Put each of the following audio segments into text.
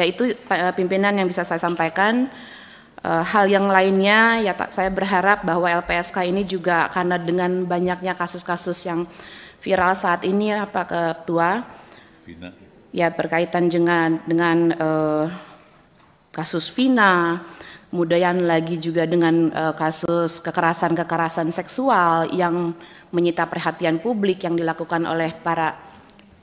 Ya, itu eh, pimpinan yang bisa saya sampaikan. Eh, hal yang lainnya ya saya berharap bahwa LPSK ini juga karena dengan banyaknya kasus-kasus yang viral saat ini apa ya, Pak Ketua, Vina. ya berkaitan dengan dengan eh, kasus Vina, kemudian lagi juga dengan eh, kasus kekerasan-kekerasan seksual yang menyita perhatian publik yang dilakukan oleh para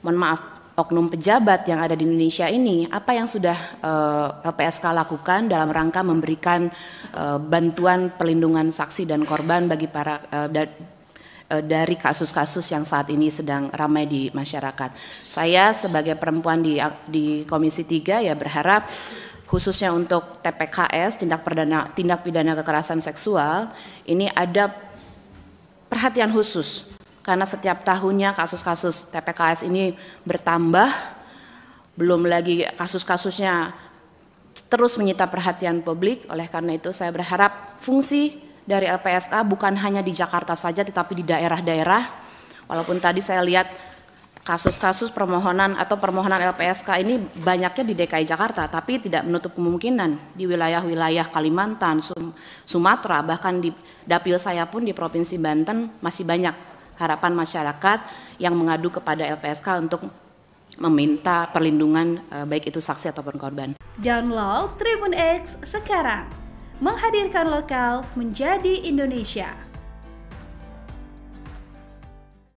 mohon maaf oknum pejabat yang ada di Indonesia ini, apa yang sudah uh, eh, LPSK lakukan dalam rangka memberikan uh, bantuan perlindungan saksi dan korban bagi para uh, da, uh, dari kasus-kasus yang saat ini sedang ramai di masyarakat. Saya sebagai perempuan di di Komisi 3 ya berharap khususnya untuk TPKS tindak perdana tindak pidana kekerasan seksual ini ada perhatian khusus karena setiap tahunnya kasus-kasus TPKS ini bertambah, belum lagi kasus-kasusnya terus menyita perhatian publik. Oleh karena itu saya berharap fungsi dari LPSK bukan hanya di Jakarta saja tetapi di daerah-daerah. Walaupun tadi saya lihat kasus-kasus permohonan atau permohonan LPSK ini banyaknya di DKI Jakarta, tapi tidak menutup kemungkinan di wilayah-wilayah Kalimantan, Sumatera, bahkan di dapil saya pun di Provinsi Banten masih banyak harapan masyarakat yang mengadu kepada LPSK untuk meminta perlindungan eh, baik itu saksi ataupun korban. Download Tribun X sekarang. Menghadirkan lokal menjadi Indonesia.